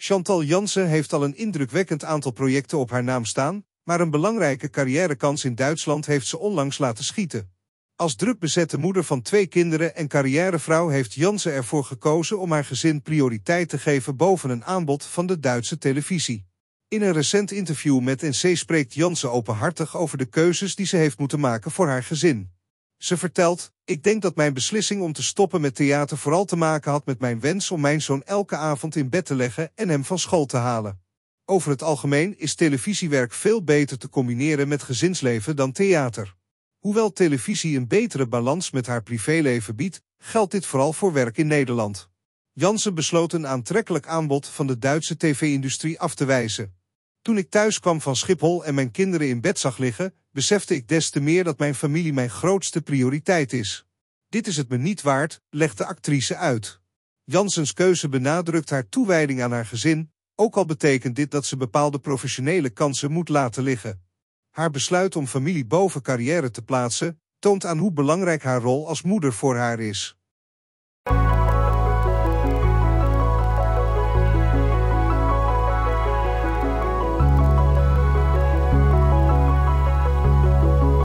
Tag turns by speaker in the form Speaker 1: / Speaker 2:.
Speaker 1: Chantal Jansen heeft al een indrukwekkend aantal projecten op haar naam staan, maar een belangrijke carrièrekans in Duitsland heeft ze onlangs laten schieten. Als drukbezette moeder van twee kinderen en carrièrevrouw heeft Jansen ervoor gekozen om haar gezin prioriteit te geven boven een aanbod van de Duitse televisie. In een recent interview met NC spreekt Jansen openhartig over de keuzes die ze heeft moeten maken voor haar gezin. Ze vertelt, ik denk dat mijn beslissing om te stoppen met theater vooral te maken had met mijn wens om mijn zoon elke avond in bed te leggen en hem van school te halen. Over het algemeen is televisiewerk veel beter te combineren met gezinsleven dan theater. Hoewel televisie een betere balans met haar privéleven biedt, geldt dit vooral voor werk in Nederland. Jansen besloot een aantrekkelijk aanbod van de Duitse tv-industrie af te wijzen. Toen ik thuis kwam van Schiphol en mijn kinderen in bed zag liggen, besefte ik des te meer dat mijn familie mijn grootste prioriteit is. Dit is het me niet waard, legt de actrice uit. Jansens keuze benadrukt haar toewijding aan haar gezin, ook al betekent dit dat ze bepaalde professionele kansen moet laten liggen. Haar besluit om familie boven carrière te plaatsen, toont aan hoe belangrijk haar rol als moeder voor haar is.